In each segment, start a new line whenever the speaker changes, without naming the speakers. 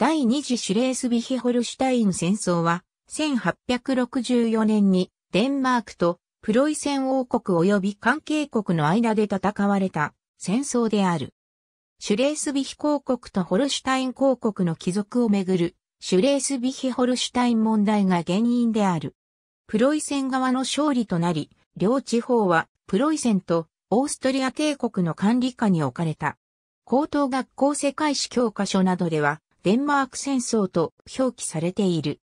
第二次シュレースビヒホルシュタイン戦争は、1864年にデンマークとプロイセン王国及び関係国の間で戦われた戦争である。シュレースビヒ公国とホルシュタイン公国の帰属をめぐるシュレースビヒホルシュタイン問題が原因である。プロイセン側の勝利となり、両地方はプロイセンとオーストリア帝国の管理下に置かれた。高等学校世界史教科書などでは、デンマーク戦争と表記されている。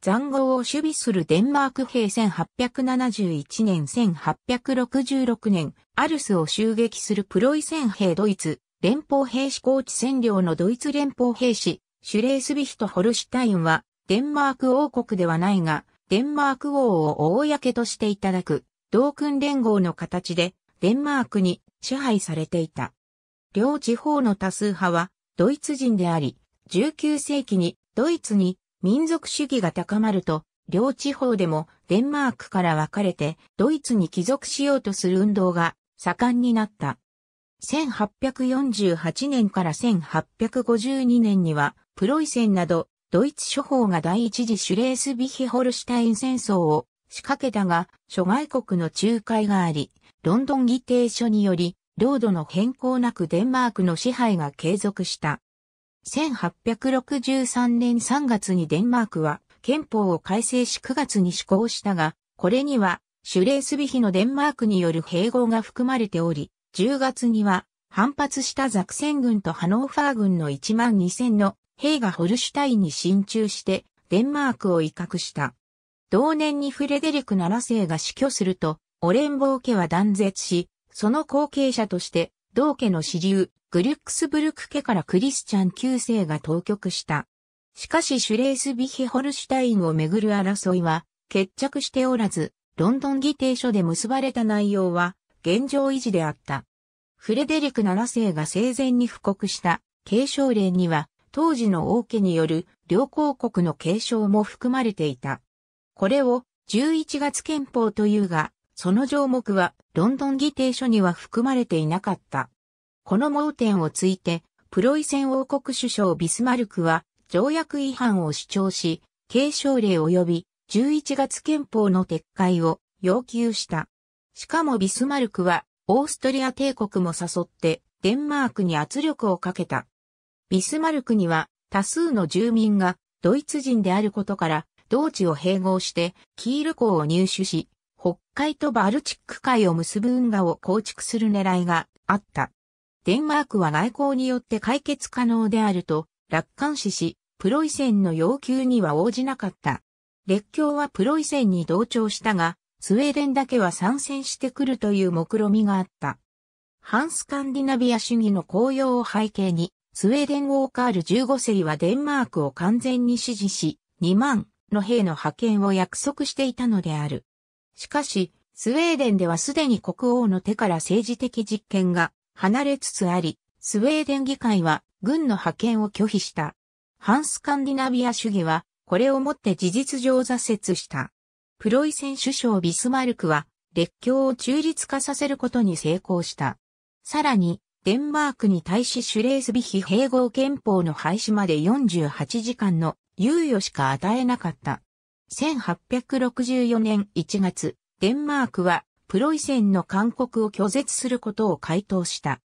残壕を守備するデンマーク兵1871年1866年、アルスを襲撃するプロイセン兵ドイツ、連邦兵士高地占領のドイツ連邦兵士、シュレースビヒト・ホルシュタインは、デンマーク王国ではないが、デンマーク王を公としていただく、同訓連合の形で、デンマークに支配されていた。両地方の多数派は、ドイツ人であり、19世紀にドイツに民族主義が高まると、両地方でもデンマークから分かれてドイツに帰属しようとする運動が盛んになった。1848年から1852年にはプロイセンなどドイツ諸法が第一次シュレースビヒホルシュタイン戦争を仕掛けたが諸外国の仲介があり、ロンドン議定書により領土の変更なくデンマークの支配が継続した。1863年3月にデンマークは憲法を改正し9月に施行したが、これにはシュレースビヒのデンマークによる併合が含まれており、10月には反発したザクセン軍とハノーファー軍の1万2000の兵がホルシュタインに進駐してデンマークを威嚇した。同年にフレデリク7世が死去すると、オレンボー家は断絶し、その後継者として同家の支流、グリュックスブルク家からクリスチャン9世が当局した。しかしシュレースビヒホルシュタインをめぐる争いは決着しておらず、ロンドン議定書で結ばれた内容は現状維持であった。フレデリク7世が生前に布告した継承令には当時の王家による両公国の継承も含まれていた。これを11月憲法というが、その条目はロンドン議定書には含まれていなかった。この盲点をついて、プロイセン王国首相ビスマルクは条約違反を主張し、継承令及び11月憲法の撤回を要求した。しかもビスマルクはオーストリア帝国も誘ってデンマークに圧力をかけた。ビスマルクには多数の住民がドイツ人であることから同地を併合してキール港を入手し、北海とバルチック海を結ぶ運河を構築する狙いがあった。デンマークは外交によって解決可能であると楽観視し、プロイセンの要求には応じなかった。列強はプロイセンに同調したが、スウェーデンだけは参戦してくるという目論みがあった。反スカンディナビア主義の公用を背景に、スウェーデンウォーカール15世はデンマークを完全に支持し、2万の兵の派遣を約束していたのである。しかし、スウェーデンではすでに国王の手から政治的実権が離れつつあり、スウェーデン議会は軍の派遣を拒否した。反スカンディナビア主義は、これをもって事実上挫折した。プロイセン首相ビスマルクは、列強を中立化させることに成功した。さらに、デンマークに対しシュレースビヒ併合憲法の廃止まで48時間の猶予しか与えなかった。1864年1月、デンマークはプロイセンの勧告を拒絶することを回答した。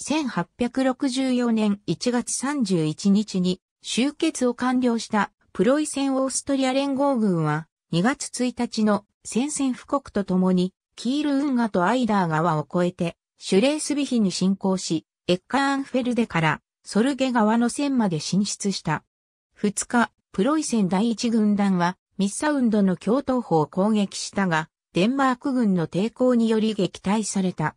1864年1月31日に集結を完了したプロイセンオーストリア連合軍は2月1日の宣戦布告とともにキール運河とアイダー川を越えてシュレースビヒに侵攻しエッカーンフェルデからソルゲ川の線まで進出した。2日、プロイセン第一軍団はミッサウンドの京都砲を攻撃したが、デンマーク軍の抵抗により撃退された。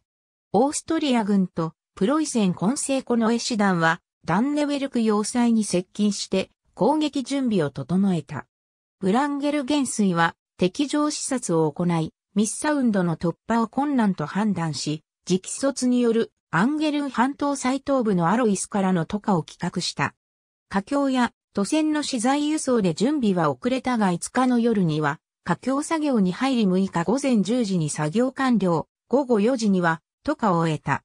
オーストリア軍とプロイセン混成庫のシ師団はダンネウェルク要塞に接近して攻撃準備を整えた。ブランゲル元帥は敵情視察を行い、ミッサウンドの突破を困難と判断し、直卒によるアンゲルン半島最東部のアロイスからの渡河を企画した。華境や都船の資材輸送で準備は遅れたが5日の夜には、架橋作業に入り6日午前10時に作業完了、午後4時には、渡下を終えた。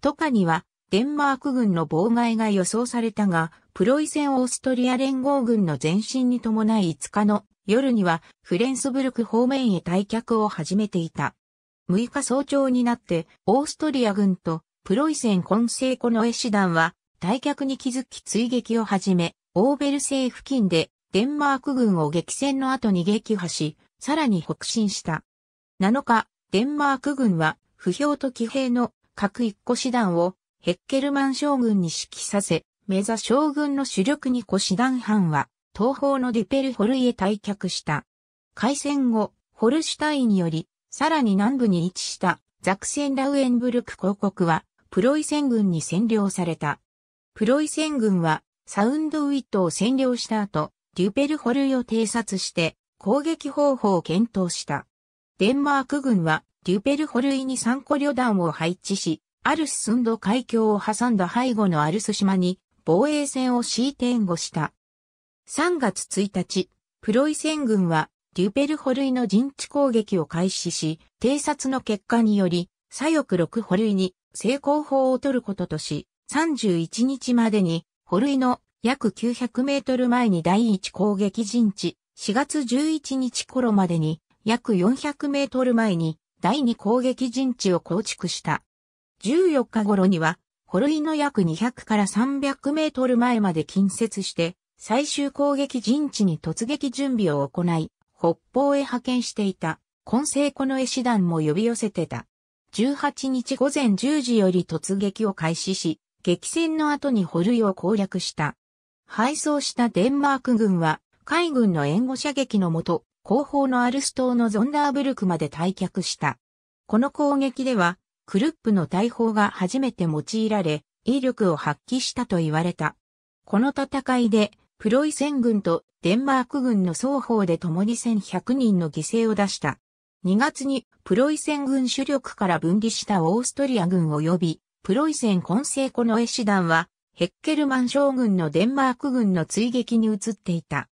渡下には、デンマーク軍の妨害が予想されたが、プロイセン・オーストリア連合軍の前進に伴い5日の夜にはフレンスブルク方面へ退却を始めていた。6日早朝になってオーストリア軍とプロイセン混成庫の絵師団は退却に気づき追撃を始め、オーベルセ付近でデンマーク軍を激戦の後に撃破し、さらに北進した。7日、デンマーク軍は不評と騎兵の各一個師団をヘッケルマン将軍に指揮させ、メザ将軍の主力に個師団班は東方のデュペルホルイへ退却した。開戦後、ホルシュタインにより、さらに南部に位置したザクセンラウエンブルク公国はプロイセン軍に占領された。プロイセン軍はサウンドウィットを占領した後、デュペルホルイを偵察して攻撃方法を検討した。デンマーク軍はデュペルホルイに3個旅団を配置し、アルススンド海峡を挟んだ背後のアルス島に防衛線を敷いて援護した。3月1日、プロイセン軍はデュペルホルイの陣地攻撃を開始し、偵察の結果により、左翼6ホルイに成功法を取ることとし、31日までにホルイの約900メートル前に第一攻撃陣地、4月11日頃までに約400メートル前に第二攻撃陣地を構築した。14日頃には、ホルイの約200から300メートル前まで近接して、最終攻撃陣地に突撃準備を行い、北方へ派遣していた、混成湖の絵師団も呼び寄せてた。18日午前10時より突撃を開始し、激戦の後にホルイを攻略した。敗走したデンマーク軍は、海軍の援護射撃のもと、後方のアルス島のゾンダーブルクまで退却した。この攻撃では、クルップの大砲が初めて用いられ、威力を発揮したと言われた。この戦いで、プロイセン軍とデンマーク軍の双方で共に1100人の犠牲を出した。2月にプロイセン軍主力から分離したオーストリア軍及びプロイセン混成庫の絵師団は、ヘッケルマン将軍のデンマーク軍の追撃に移っていた。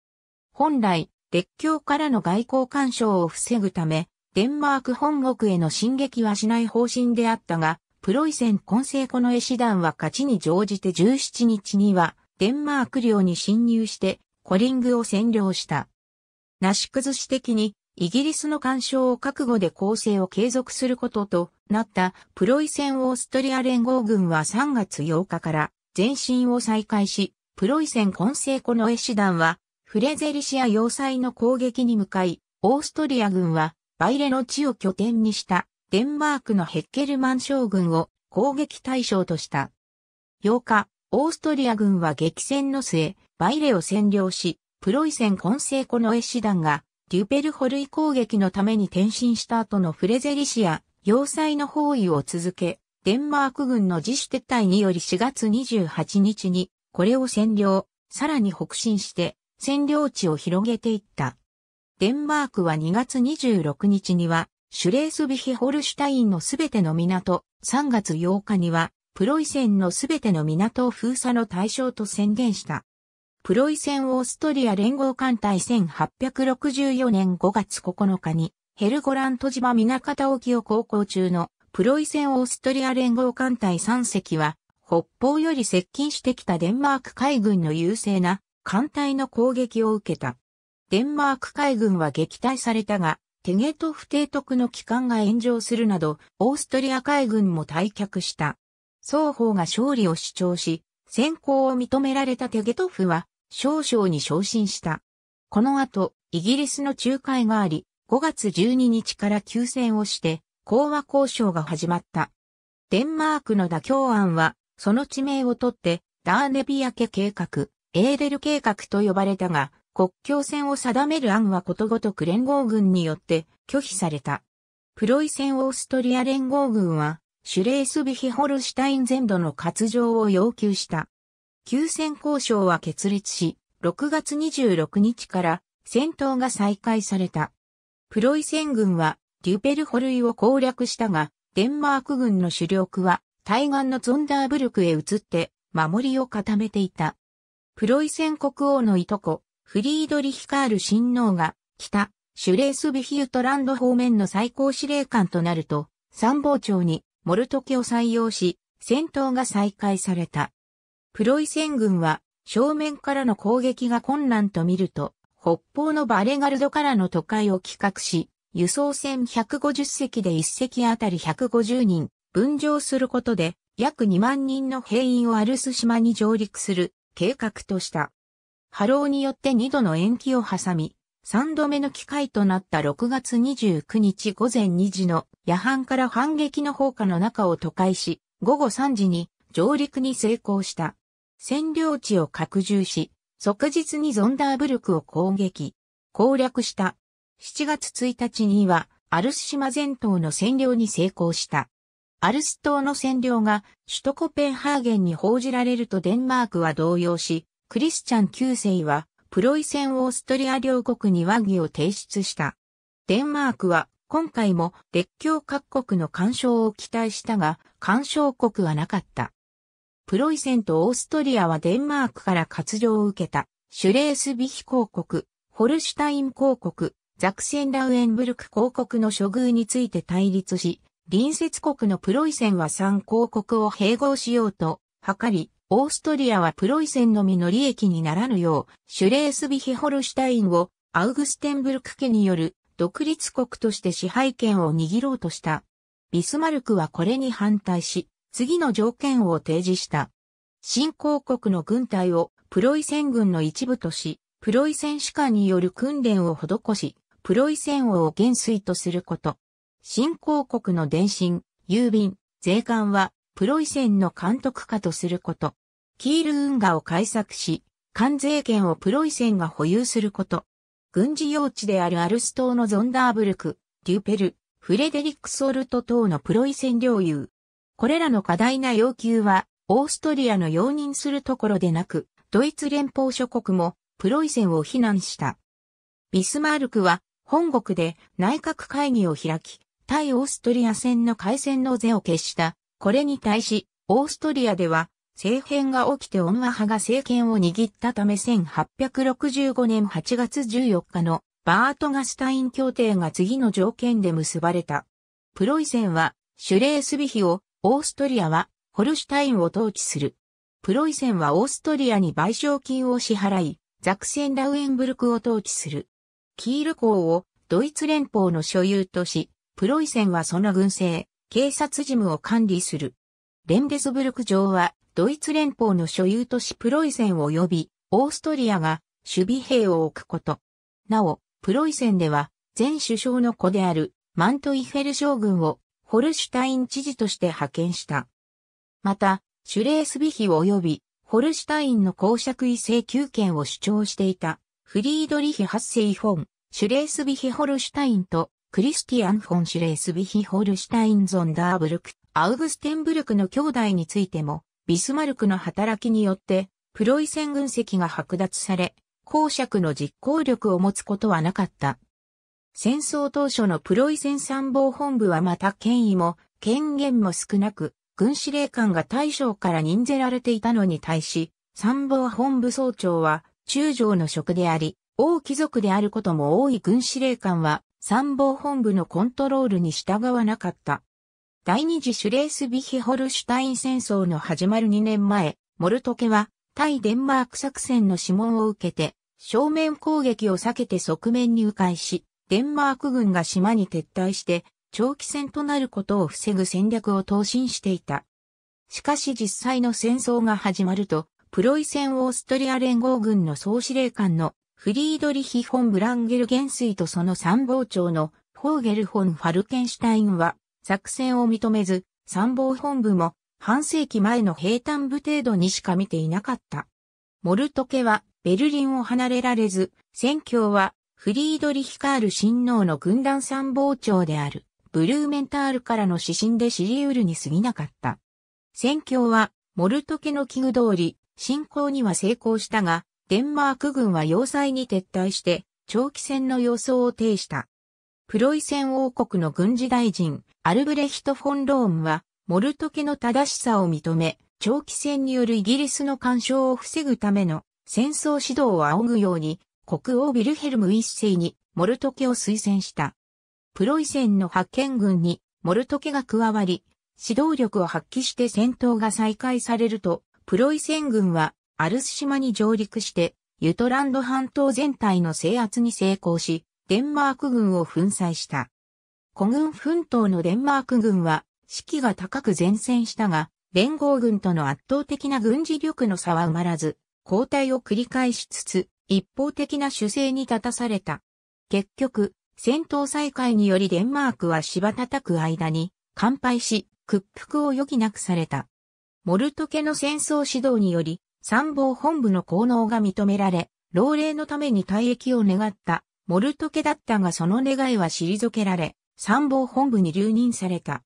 本来、列強からの外交干渉を防ぐため、デンマーク本国への進撃はしない方針であったが、プロイセン混成庫の絵師団は勝ちに乗じて17日には、デンマーク領に侵入して、コリングを占領した。なし崩し的にイギリスの干渉を覚悟で攻勢を継続することとなったプロイセンオーストリア連合軍は3月8日から前進を再開し、プロイセン混成コのエ師団はフレゼリシア要塞の攻撃に向かい、オーストリア軍はバイレの地を拠点にしたデンマークのヘッケルマン将軍を攻撃対象とした。8日、オーストリア軍は激戦の末、バイレを占領し、プロイセン混成コノエ師団がデュペルホルイ攻撃のために転身した後のフレゼリシア、要塞の包囲を続け、デンマーク軍の自主撤退により4月28日に、これを占領、さらに北進して、占領地を広げていった。デンマークは2月26日には、シュレースビヒホルシュタインのすべての港、3月8日には、プロイセンのすべての港を封鎖の対象と宣言した。プロイセンオーストリア連合艦隊1864年5月9日に、ヘルゴラント島港沖を航行中のプロイセンオーストリア連合艦隊3隻は、北方より接近してきたデンマーク海軍の優勢な艦隊の攻撃を受けた。デンマーク海軍は撃退されたが、テゲト不提督の機関が炎上するなど、オーストリア海軍も退却した。双方が勝利を主張し、先行を認められたテゲトフは、少々に昇進した。この後、イギリスの仲介があり、5月12日から休戦をして、講和交渉が始まった。デンマークの妥協案は、その地名をとって、ダーネビア家計画、エーデル計画と呼ばれたが、国境線を定める案はことごとく連合軍によって拒否された。プロイセン・オーストリア連合軍はシュレースビヒホルシュタイン全土の割譲を要求した。休戦交渉は決裂し、6月26日から戦闘が再開された。プロイセン軍はデュペルホルイを攻略したが、デンマーク軍の主力は対岸のゾンダーブルクへ移って守りを固めていた。プロイセン国王のいとこ、フリードリヒカール親王が北、シュレースビヒュートランド方面の最高司令官となると、参謀長にモルトケを採用し、戦闘が再開された。プロイセン軍は正面からの攻撃が困難と見ると、北方のバレガルドからの都会を企画し、輸送船150隻で1隻あたり150人、分譲することで、約2万人の兵員をアルス島に上陸する計画とした。波浪によって2度の延期を挟み、3度目の機会となった6月29日午前2時の夜半から反撃の砲火の中を都会し、午後3時に上陸に成功した。占領地を拡充し、即日にゾンダーブルクを攻撃、攻略した。7月1日には、アルス島全島の占領に成功した。アルス島の占領が首都コペンハーゲンに報じられるとデンマークは動揺し、クリスチャン9世はプロイセンオーストリア両国に和議を提出した。デンマークは今回も列強各国の干渉を期待したが、干渉国はなかった。プロイセンとオーストリアはデンマークから活動を受けた、シュレースビヒ公国、ホルシュタイン公国、ザクセンラウエンブルク公国の処遇について対立し、隣接国のプロイセンは3公国を併合しようと、図り、オーストリアはプロイセンのみの利益にならぬよう、シュレースビヒホルシュタインをアウグステンブルク家による独立国として支配権を握ろうとした。ビスマルクはこれに反対し、次の条件を提示した。新興国の軍隊をプロイセン軍の一部とし、プロイセン主官による訓練を施し、プロイセン王を元帥とすること。新興国の電信、郵便、税関は、プロイセンの監督下とすること。キール運河を開削し、関税権をプロイセンが保有すること。軍事用地であるアルス島のゾンダーブルク、デュペル、フレデリックソルト等のプロイセン領有。これらの過大な要求は、オーストリアの容認するところでなく、ドイツ連邦諸国もプロイセンを非難した。ビスマルクは本国で内閣会議を開き、対オーストリア戦の開戦の是を決した。これに対し、オーストリアでは政変が起きてオムア派が政権を握ったため1865年8月14日のバートガスタイン協定が次の条件で結ばれた。プロイセンはシュレースビヒを、オーストリアはホルシュタインを統治する。プロイセンはオーストリアに賠償金を支払い、ザクセンラウエンブルクを統治する。キール港をドイツ連邦の所有とし、プロイセンはその軍政、警察事務を管理する。レンデスブルク城はドイツ連邦の所有都市プロイセン及び、オーストリアが守備兵を置くこと。なお、プロイセンでは、前首相の子であるマントイフェル将軍をホルシュタイン知事として派遣した。また、シュレースビヒ及びホルシュタインの公爵位請求権を主張していたフリードリヒ8世フォン、シュレースビヒホルシュタインとクリスティアン・フォン・シュレースビヒホルシュタイン・ゾンダーブルク、アウグステンブルクの兄弟についてもビスマルクの働きによって、プロイセン軍籍が剥奪され、公爵の実行力を持つことはなかった。戦争当初のプロイセン参謀本部はまた権威も、権限も少なく、軍司令官が大将から任ぜられていたのに対し、参謀本部総長は、中将の職であり、王貴族であることも多い軍司令官は、参謀本部のコントロールに従わなかった。第二次シュレースビヒホルシュタイン戦争の始まる2年前、モルトケは対デンマーク作戦の指紋を受けて、正面攻撃を避けて側面に迂回し、デンマーク軍が島に撤退して、長期戦となることを防ぐ戦略を投進していた。しかし実際の戦争が始まると、プロイセンオーストリア連合軍の総司令官のフリードリヒ・ホン・ブランゲル元帥とその参謀長のホーゲル・ホン・ファルケンシュタインは作戦を認めず、参謀本部も半世紀前の平坦部程度にしか見ていなかった。モルトケはベルリンを離れられず、戦況はフリードリヒカール親王の軍団参謀長であるブルーメンタールからの指針で知り得るに過ぎなかった。戦況はモルトケの危惧通り、進行には成功したが、デンマーク軍は要塞に撤退して長期戦の様相を呈した。プロイセン王国の軍事大臣、アルブレヒト・フォン・ローンは、モルト家の正しさを認め、長期戦によるイギリスの干渉を防ぐための戦争指導を仰ぐように、国王ビルヘルム一世にモルト家を推薦した。プロイセンの発見軍にモルト家が加わり、指導力を発揮して戦闘が再開されると、プロイセン軍はアルス島に上陸して、ユトランド半島全体の制圧に成功し、デンマーク軍を粉砕した。古軍奮闘のデンマーク軍は、士気が高く前線したが、連合軍との圧倒的な軍事力の差は埋まらず、交代を繰り返しつつ、一方的な守勢に立たされた。結局、戦闘再開によりデンマークは芝叩く間に、完敗し、屈服を余儀なくされた。モルト家の戦争指導により、参謀本部の功能が認められ、老齢のために退役を願ったモルト家だったがその願いは退けられ、参謀本部に留任された。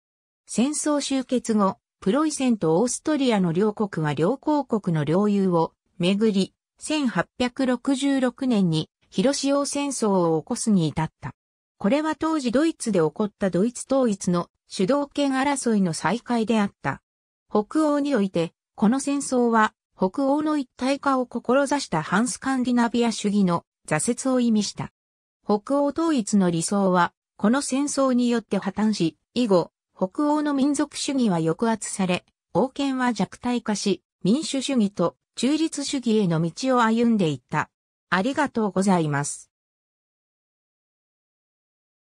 戦争終結後、プロイセンとオーストリアの両国は両公国の領有をめぐり、1866年に広潮戦争を起こすに至った。これは当時ドイツで起こったドイツ統一の主導権争いの再開であった。北欧において、この戦争は北欧の一体化を志した反スカンディナビア主義の挫折を意味した。北欧統一の理想は、この戦争によって破綻し、以後、北欧の民族主義は抑圧され、王権は弱体化し、民主主義と中立主義への道を歩んでいった。ありがとうございます。